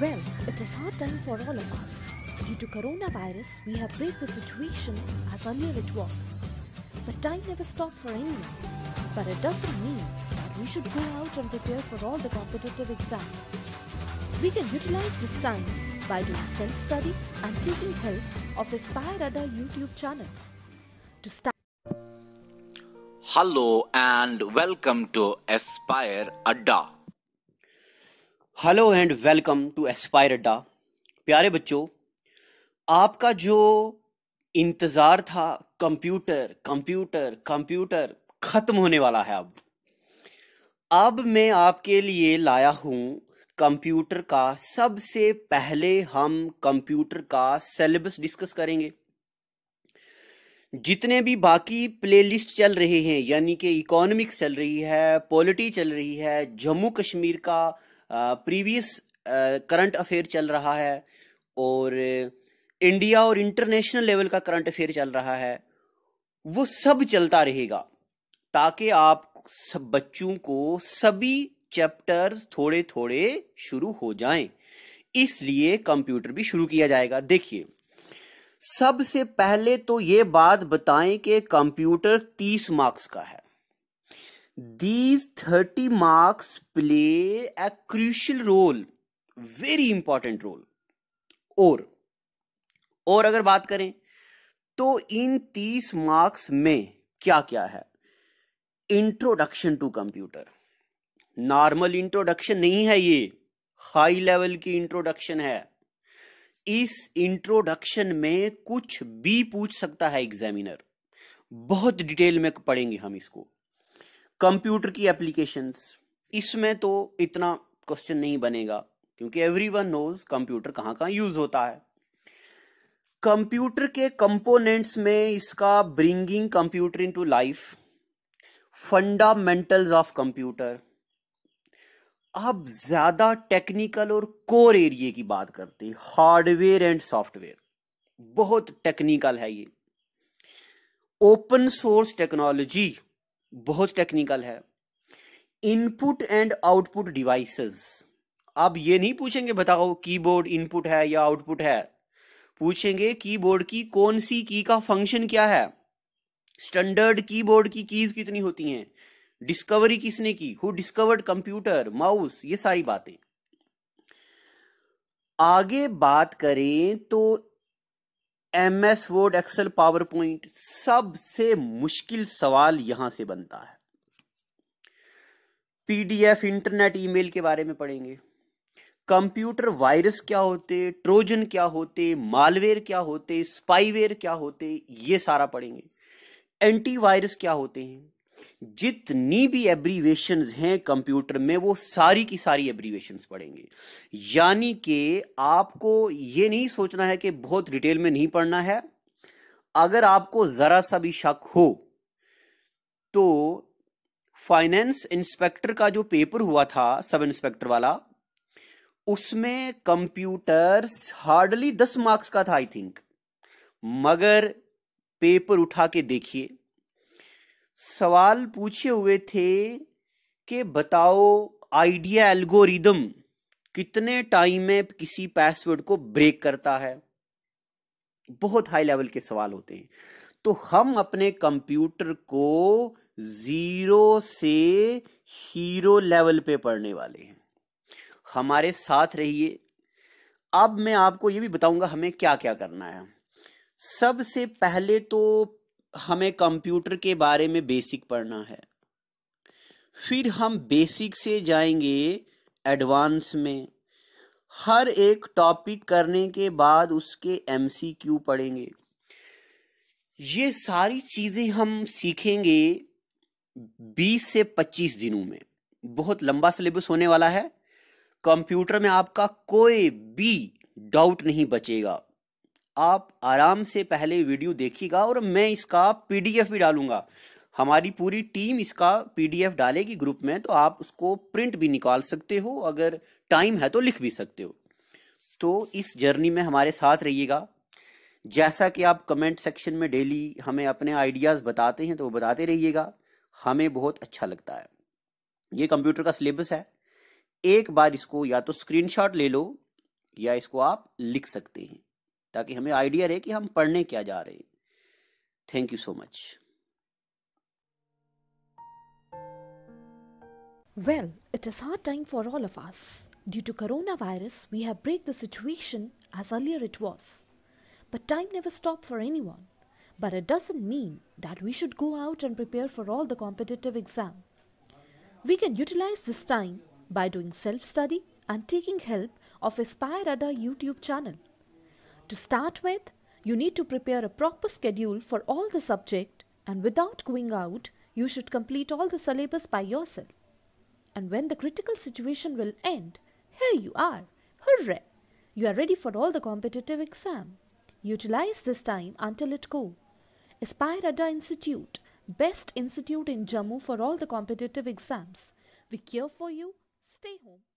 Well, it is hard time for all of us. Due to coronavirus, we have break the situation as earlier it was. But time never stopped for anyone. But it doesn't mean that we should go out and prepare for all the competitive exam. We can utilize this time by doing self-study and taking help of Aspire Ada YouTube channel. To start Hello and welcome to Aspire Adda. Hello and welcome to Aspire Adda प्यारे बच्चों आपका जो इंतज़ार था computer computer computer ख़त्म होने वाला है अब अब मैं आपके लिए लाया हूं कंप्यूटर का सबसे पहले हम कंप्यूटर का सिलेबस डिस्कस करेंगे जितने भी बाकी प्लेलिस्ट चल रहे हैं यानी कि इकोनॉमिक्स चल रही है पॉलिटी चल रही है जम्मू कश्मीर का प्रीवियस करंट अफेयर चल रहा है और इंडिया और इंटरनेशनल लेवल का करंट अफेयर चल रहा है वो सब चलता रहेगा ताकि आप सब बच्चों को सभी चैप्टर्स थोड़े थोड़े शुरू हो जाएं इसलिए कंप्यूटर भी शुरू किया जाएगा देखिए सबसे पहले तो ये बात बताएं कि कंप्यूटर तीस मार्क्स का है these 30 marks play a crucial role very important role और और अगर बात करें तो इन 30 मार्क्स में क्या क्या है introduction to computer normal introduction नहीं है ये हाई लेवल की इंट्रोडक्शन है इस इंट्रोडक्शन में कुछ भी पूछ सकता है एग्जामिनर बहुत डिटेल में पढ़ेंगे हम इसको कंप्यूटर की एप्लीकेशन इसमें तो इतना क्वेश्चन नहीं बनेगा क्योंकि एवरी वन नोज कंप्यूटर कहाँ कहाँ यूज होता है कंप्यूटर के कंपोनेंट्स में इसका bringing computer into life fundamentals of computer अब ज्यादा टेक्निकल और कोर एरिए की बात करते हैं हार्डवेयर एंड सॉफ्टवेयर बहुत टेक्निकल है ये ओपन सोर्स टेक्नोलॉजी बहुत टेक्निकल है इनपुट एंड आउटपुट डिवाइसेस आप ये नहीं पूछेंगे बताओ कीबोर्ड इनपुट है या आउटपुट है पूछेंगे कीबोर्ड की कौन सी की का फंक्शन क्या है स्टैंडर्ड कीबोर्ड की कीज कितनी होती हैं डिस्कवरी किसने की हु डिस्कवर्ड कंप्यूटर माउस ये सारी बातें आगे बात करें तो M S Word Excel PowerPoint सबसे मुश्किल सवाल यहां से बनता है पीडीएफ इंटरनेट ईमेल के बारे में पढ़ेंगे कंप्यूटर वायरस क्या होते ट्रोजन क्या होते मालवेयर क्या होते स्पाईवेयर क्या होते ये सारा पढ़ेंगे एंटीवायरस क्या होते हैं जितनी भी एब्रीवेशन हैं कंप्यूटर में वो सारी की सारी एब्रीवेशन पढ़ेंगे यानी कि आपको ये नहीं सोचना है कि बहुत डिटेल में नहीं पढ़ना है अगर आपको जरा सा भी शक हो तो फाइनेंस इंस्पेक्टर का जो पेपर हुआ था सब इंस्पेक्टर वाला उसमें कंप्यूटर्स हार्डली दस मार्क्स का था आई थिंक मगर पेपर उठा के देखिए सवाल पूछे हुए थे कि बताओ आइडिया एल्गोरिदम कितने टाइम में किसी पासवर्ड को ब्रेक करता है बहुत हाई लेवल के सवाल होते हैं तो हम अपने कंप्यूटर को जीरो से हीरो लेवल पे पढ़ने वाले हैं हमारे साथ रहिए अब मैं आपको ये भी बताऊंगा हमें क्या क्या करना है सबसे पहले तो हमें कंप्यूटर के बारे में बेसिक पढ़ना है फिर हम बेसिक से जाएंगे एडवांस में हर एक टॉपिक करने के बाद उसके एमसीक्यू पढ़ेंगे ये सारी चीज़ें हम सीखेंगे 20 से 25 दिनों में बहुत लंबा सिलेबस होने वाला है कंप्यूटर में आपका कोई भी डाउट नहीं बचेगा आप आराम से पहले वीडियो देखिएगा और मैं इसका पीडीएफ भी डालूंगा हमारी पूरी टीम इसका पीडीएफ डालेगी ग्रुप में तो आप उसको प्रिंट भी निकाल सकते हो अगर टाइम है तो लिख भी सकते हो तो इस जर्नी में हमारे साथ रहिएगा जैसा कि आप कमेंट सेक्शन में डेली हमें अपने आइडियाज़ बताते हैं तो वो बताते रहिएगा हमें बहुत अच्छा लगता है ये कंप्यूटर का सिलेबस है एक बार इसको या तो स्क्रीनशॉट ले लो या इसको आप लिख सकते हैं ताकि हमें आइडिया रहे कि हम पढ़ने क्या जा रहे हैं thank you so much well it is hard time for all of us due to corona virus we have break the situation as earlier it was but time never stop for anyone but it doesn't mean that we should go out and prepare for all the competitive exam we can utilize this time by doing self study and taking help of Aspire Adda YouTube channel To start with, you need to prepare a proper schedule for all the subject and without going out, you should complete all the syllabus by yourself. And when the critical situation will end, here you are. Hooray! You are ready for all the competitive exam. Utilize this time until it go. Aspire Ada Institute, best institute in Jammu for all the competitive exams. We care for you. Stay home.